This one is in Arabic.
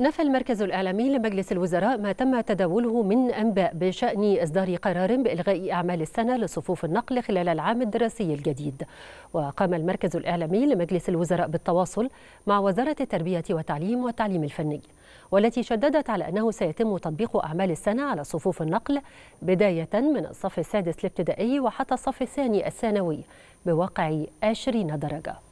نفى المركز الإعلامي لمجلس الوزراء ما تم تداوله من أنباء بشأن إصدار قرار بإلغاء أعمال السنة لصفوف النقل خلال العام الدراسي الجديد وقام المركز الإعلامي لمجلس الوزراء بالتواصل مع وزارة التربية والتعليم والتعليم الفني والتي شددت على أنه سيتم تطبيق أعمال السنة على صفوف النقل بداية من الصف السادس الابتدائي وحتى الصف الثاني الثانوي بواقع 20 درجة